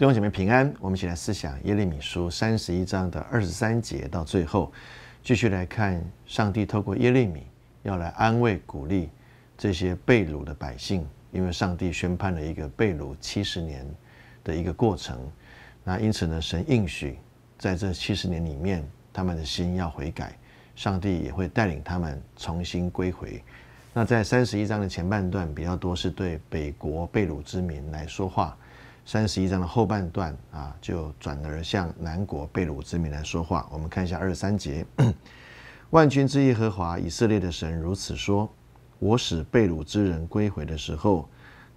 弟兄姐妹平安，我们一起来思想耶利米书三十一章的二十三节到最后，继续来看上帝透过耶利米要来安慰鼓励这些被掳的百姓，因为上帝宣判了一个被掳七十年的一个过程，那因此呢，神应许在这七十年里面，他们的心要悔改，上帝也会带领他们重新归回。那在三十一章的前半段比较多是对北国被掳之民来说话。三十一章的后半段啊，就转而向南国被鲁之民来说话。我们看一下二十三节：万军之耶和华以色列的神如此说：“我使被鲁之人归回的时候，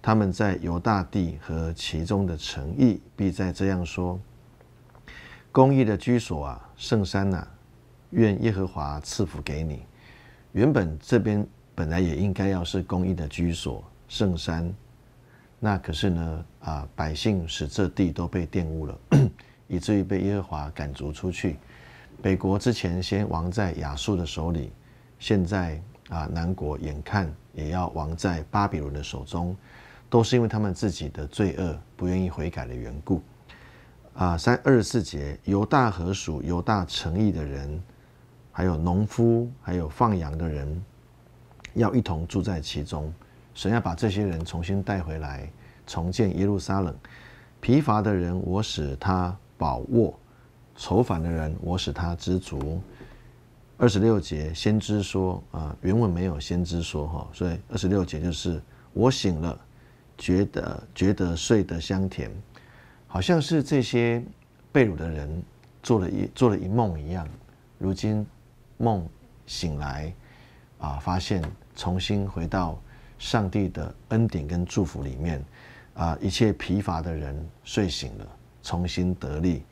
他们在犹大地和其中的诚意，必在这样说：公义的居所啊，圣山呐，愿耶和华赐福给你。原本这边本来也应该要是公义的居所，圣山。”那可是呢啊，百姓使这地都被玷污了，以至于被耶和华赶逐出去。北国之前先亡在亚述的手里，现在啊，南国眼看也要亡在巴比伦的手中，都是因为他们自己的罪恶，不愿意悔改的缘故。啊，三二十四节，犹大和属犹大诚意的人，还有农夫，还有放羊的人，要一同住在其中。神要把这些人重新带回来。重建耶路撒冷，疲乏的人我使他饱卧，愁烦的人我使他知足。二十六节，先知说啊，原文没有先知说哈，所以二十六节就是我醒了，觉得觉得睡得香甜，好像是这些被掳的人做了一做了一梦一样，如今梦醒来啊，发现重新回到上帝的恩典跟祝福里面。啊！一切疲乏的人睡醒了，重新得力。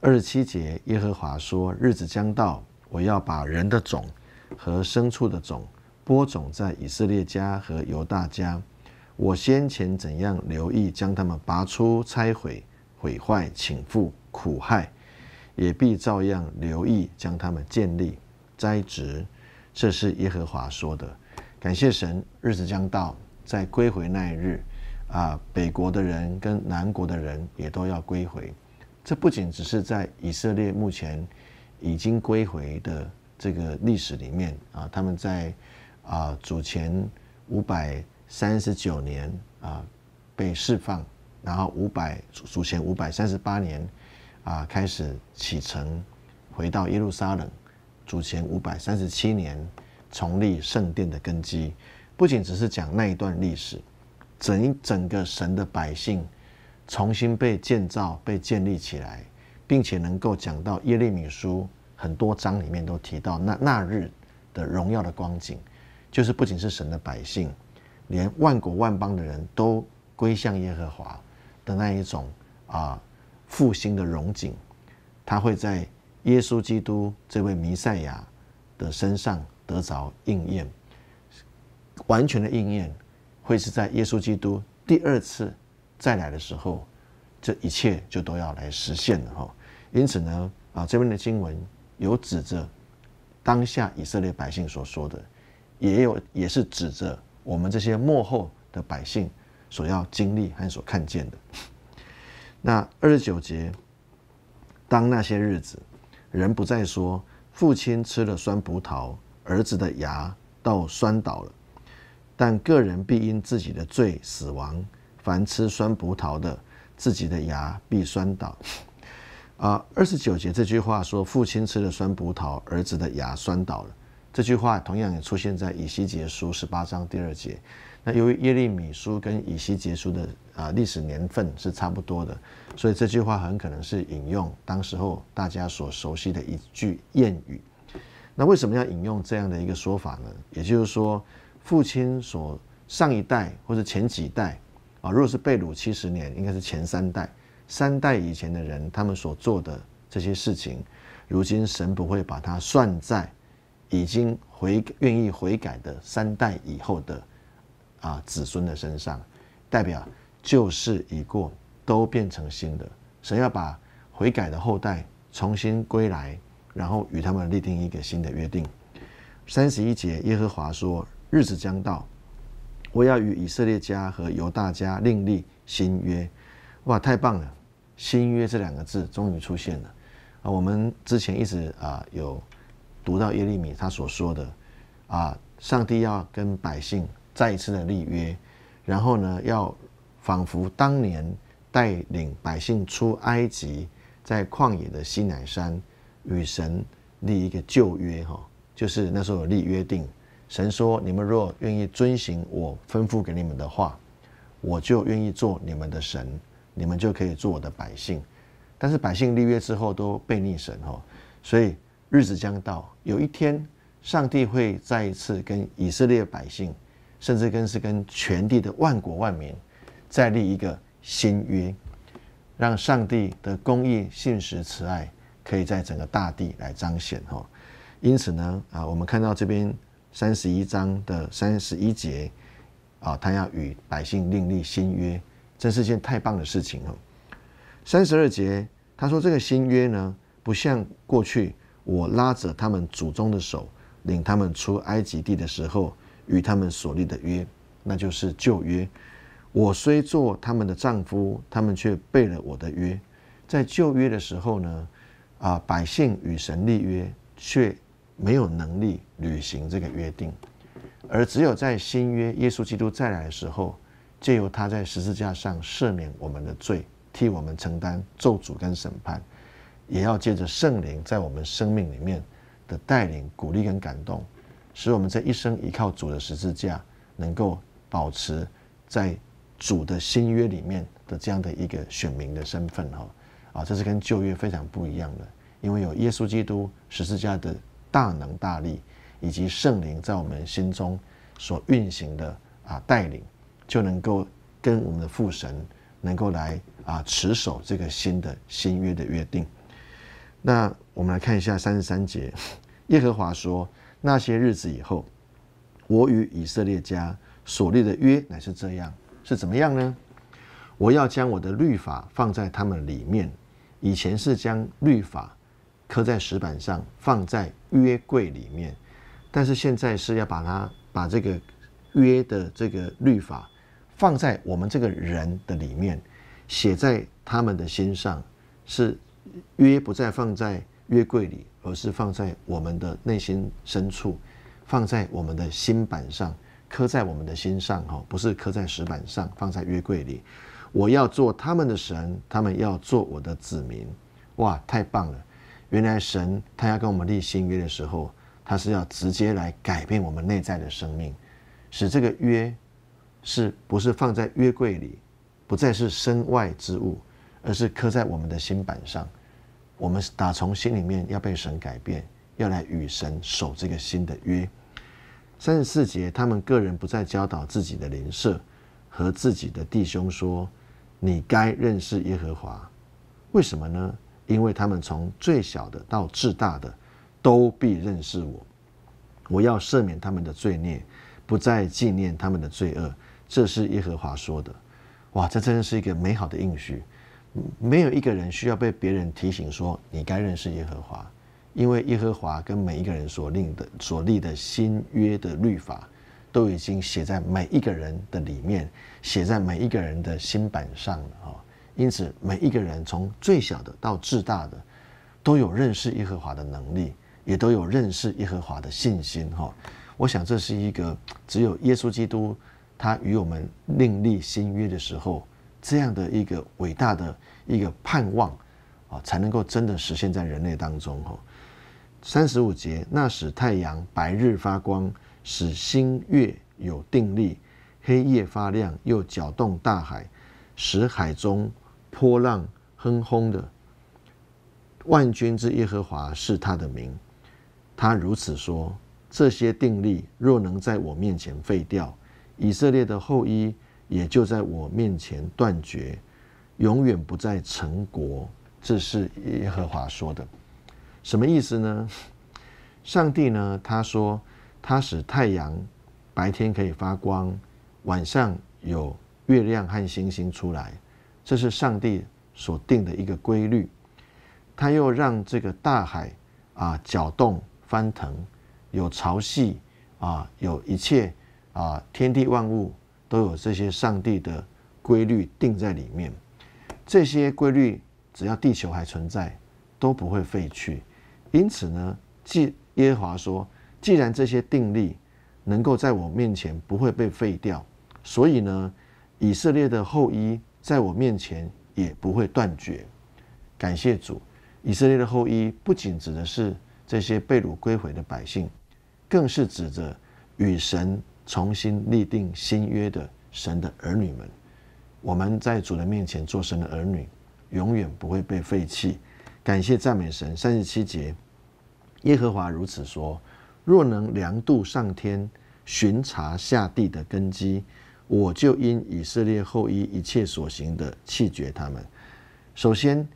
二十七节，耶和华说：“日子将到，我要把人的种和牲畜的种播种在以色列家和犹大家。我先前怎样留意将他们拔出、拆毁、毁坏、倾覆、苦害，也必照样留意将他们建立、栽植。”这是耶和华说的。感谢神，日子将到，在归回那一日。啊，北国的人跟南国的人也都要归回。这不仅只是在以色列目前已经归回的这个历史里面啊，他们在啊主前五百三十九年啊被释放，然后五百主前五百三十八年啊开始启程回到耶路撒冷，主前五百三十七年重立圣殿的根基。不仅只是讲那一段历史。整整个神的百姓重新被建造、被建立起来，并且能够讲到《耶利米书》很多章里面都提到那那日的荣耀的光景，就是不仅是神的百姓，连万国万邦的人都归向耶和华的那一种啊复兴的荣景，他会在耶稣基督这位弥赛亚的身上得着应验，完全的应验。会是在耶稣基督第二次再来的时候，这一切就都要来实现了哈。因此呢，啊，这边的经文有指着当下以色列百姓所说的，也有也是指着我们这些幕后的百姓所要经历和所看见的。那二十九节，当那些日子，人不再说父亲吃了酸葡萄，儿子的牙到酸倒了。但个人必因自己的罪死亡。凡吃酸葡萄的，自己的牙必酸倒。啊，二十九节这句话说，父亲吃了酸葡萄，儿子的牙酸倒了。这句话同样也出现在以西结书十八章第二节。那由于耶利米书跟以西结书的啊历史年份是差不多的，所以这句话很可能是引用当时候大家所熟悉的一句谚语。那为什么要引用这样的一个说法呢？也就是说。父亲所上一代或者前几代啊，如果是被掳七十年，应该是前三代，三代以前的人，他们所做的这些事情，如今神不会把它算在已经悔愿意悔改的三代以后的啊子孙的身上，代表旧事已过，都变成新的。神要把悔改的后代重新归来，然后与他们立定一个新的约定。三十一节，耶和华说。日子将到，我要与以色列家和犹大家另立新约。哇，太棒了！新约这两个字终于出现了。啊，我们之前一直啊有读到耶利米他所说的啊，上帝要跟百姓再一次的立约，然后呢，要仿佛当年带领百姓出埃及，在旷野的西乃山与神立一个旧约哈，就是那时候有立约定。神说：“你们若愿意遵行我吩咐给你们的话，我就愿意做你们的神，你们就可以做我的百姓。”但是百姓立约之后都被逆神哦，所以日子将到，有一天上帝会再一次跟以色列百姓，甚至更是跟全地的万国万民，再立一个新约，让上帝的公义、信实、慈爱可以在整个大地来彰显哦。因此呢，啊，我们看到这边。三十一章的三十一节啊，他要与百姓另立新约，真是件太棒的事情哦。三十二节，他说这个新约呢，不像过去我拉着他们祖宗的手，领他们出埃及地的时候与他们所立的约，那就是旧约。我虽做他们的丈夫，他们却背了我的约。在旧约的时候呢，啊，百姓与神立约，却。没有能力履行这个约定，而只有在新约耶稣基督再来的时候，借由他在十字架上赦免我们的罪，替我们承担咒诅跟审判，也要借着圣灵在我们生命里面的带领、鼓励跟感动，使我们这一生依靠主的十字架，能够保持在主的新约里面的这样的一个选民的身份哈啊，这是跟旧约非常不一样的，因为有耶稣基督十字架的。大能大力，以及圣灵在我们心中所运行的啊带领，就能够跟我们的父神能够来啊持守这个新的新约的约定。那我们来看一下三十三节，耶和华说：“那些日子以后，我与以色列家所立的约乃是这样，是怎么样呢？我要将我的律法放在他们里面，以前是将律法。”刻在石板上，放在约柜里面，但是现在是要把它把这个约的这个律法放在我们这个人的里面，写在他们的心上。是约不再放在约柜里，而是放在我们的内心深处，放在我们的心板上，刻在我们的心上。哈，不是刻在石板上，放在约柜里。我要做他们的神，他们要做我的子民。哇，太棒了！原来神他要跟我们立新约的时候，他是要直接来改变我们内在的生命，使这个约是不是放在约柜里，不再是身外之物，而是刻在我们的心板上。我们打从心里面要被神改变，要来与神守这个新的约。三十四节，他们个人不再教导自己的邻舍和自己的弟兄说：“你该认识耶和华。”为什么呢？因为他们从最小的到至大的，都必认识我。我要赦免他们的罪孽，不再纪念他们的罪恶。这是耶和华说的。哇，这真的是一个美好的应许。没有一个人需要被别人提醒说你该认识耶和华，因为耶和华跟每一个人所立的所立的新约的律法，都已经写在每一个人的里面，写在每一个人的新版上了啊。因此，每一个人从最小的到至大的，都有认识耶和华的能力，也都有认识耶和华的信心。哈，我想这是一个只有耶稣基督他与我们另立新约的时候，这样的一个伟大的一个盼望，啊，才能够真的实现在人类当中。哈，三十五节，那使太阳白日发光，使星月有定力，黑夜发亮，又搅动大海，使海中。波浪轰轰的，万军之耶和华是他的名。他如此说：这些定力若能在我面前废掉，以色列的后裔也就在我面前断绝，永远不再成国。这是耶和华说的。什么意思呢？上帝呢？他说：他使太阳白天可以发光，晚上有月亮和星星出来。这是上帝所定的一个规律，他又让这个大海啊搅动翻腾，有潮汐啊，有一切啊，天地万物都有这些上帝的规律定在里面。这些规律只要地球还存在，都不会废去。因此呢，耶耶和华说，既然这些定力能够在我面前不会被废掉，所以呢，以色列的后裔。在我面前也不会断绝，感谢主！以色列的后裔不仅指的是这些被掳归回的百姓，更是指着与神重新立定新约的神的儿女们。我们在主的面前做神的儿女，永远不会被废弃。感谢赞美神！三十七节，耶和华如此说：若能量度上天、巡查下地的根基。我就因以色列后裔一切所行的弃绝他们。首先，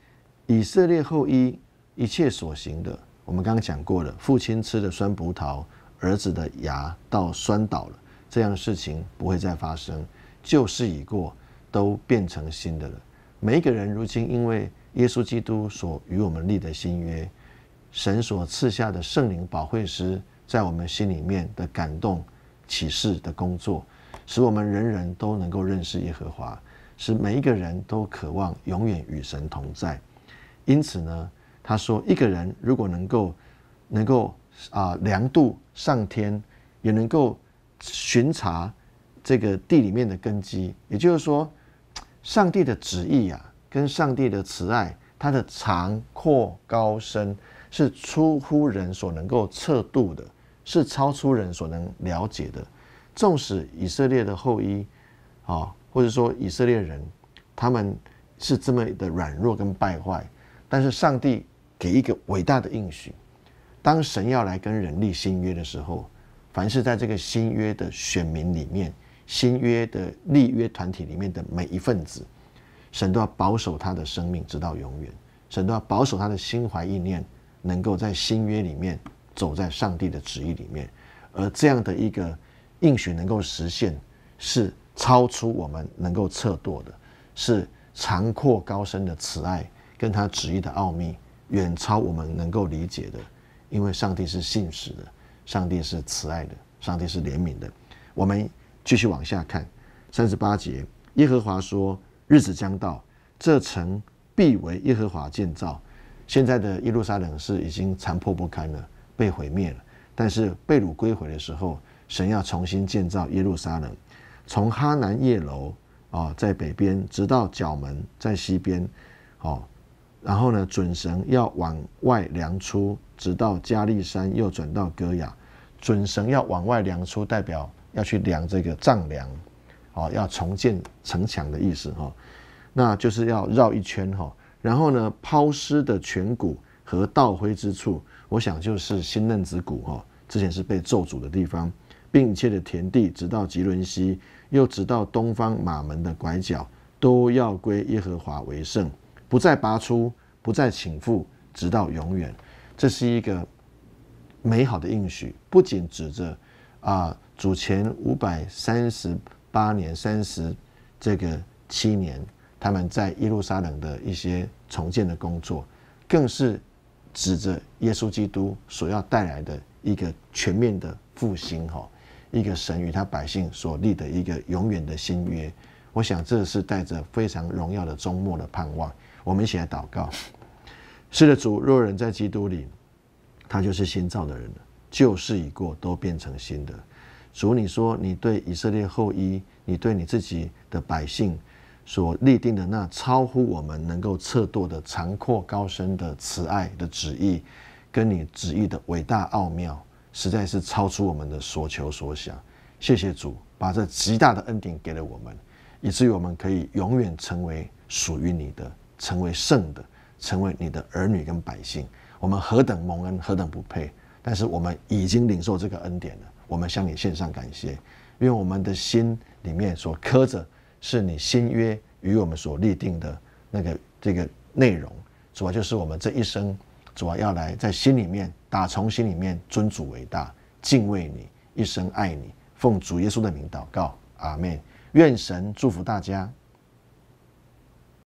以色列后裔一切所行的，我们刚刚讲过了。父亲吃的酸葡萄，儿子的牙到酸倒了，这样的事情不会再发生，旧事已过，都变成新的了。每一个人如今因为耶稣基督所与我们立的新约，神所赐下的圣灵保惠师在我们心里面的感动、启示的工作。使我们人人都能够认识耶和华，使每一个人都渴望永远与神同在。因此呢，他说，一个人如果能够，能够啊量度上天，也能够巡查这个地里面的根基。也就是说，上帝的旨意啊，跟上帝的慈爱，它的长阔高深，是出乎人所能够测度的，是超出人所能了解的。纵使以色列的后裔，啊，或者说以色列人，他们是这么的软弱跟败坏，但是上帝给一个伟大的应许：当神要来跟人立新约的时候，凡是在这个新约的选民里面、新约的立约团体里面的每一份子，神都要保守他的生命直到永远；神都要保守他的心怀意念，能够在新约里面走在上帝的旨意里面，而这样的一个。应许能够实现，是超出我们能够测度的，是长阔高深的慈爱，跟他旨意的奥秘，远超我们能够理解的。因为上帝是信实的，上帝是慈爱的，上帝是怜悯的。我们继续往下看，三十八节，耶和华说：“日子将到，这城必为耶和华建造。现在的耶路撒冷是已经残破不堪了，被毁灭了。但是被掳归回的时候。”神要重新建造耶路撒冷，从哈南耶楼啊，在北边，直到角门在西边，哦，然后呢，准绳要往外量出，直到加利山，又转到戈雅，准绳要往外量出，代表要去量这个丈量，哦，要重建城墙的意思哈，那就是要绕一圈哈，然后呢，抛尸的颧骨和倒灰之处，我想就是新嫩子骨哈，之前是被咒诅的地方。并且的田地，直到吉伦西，又直到东方马门的拐角，都要归耶和华为圣，不再拔出，不再请复，直到永远。这是一个美好的应许，不仅指着啊，主前五百三十八年三十这个七年，他们在耶路撒冷的一些重建的工作，更是指着耶稣基督所要带来的一个全面的复兴，哈。一个神与他百姓所立的一个永远的新约，我想这是带着非常荣耀的终末的盼望。我们一起来祷告。是的，主，若人在基督里，他就是新造的人旧事已过，都变成新的。主，你说你对以色列后裔，你对你自己的百姓所立定的那超乎我们能够测度的长阔高深的慈爱的旨意，跟你旨意的伟大奥妙。实在是超出我们的所求所想，谢谢主把这极大的恩典给了我们，以至于我们可以永远成为属于你的，成为圣的，成为你的儿女跟百姓。我们何等蒙恩，何等不配，但是我们已经领受这个恩典了。我们向你献上感谢，因为我们的心里面所刻着是你新约与我们所立定的那个这个内容，主要就是我们这一生主要要来在心里面。打从心里面尊主为大，敬畏你，一生爱你，奉主耶稣的名祷告，阿门。愿神祝福大家。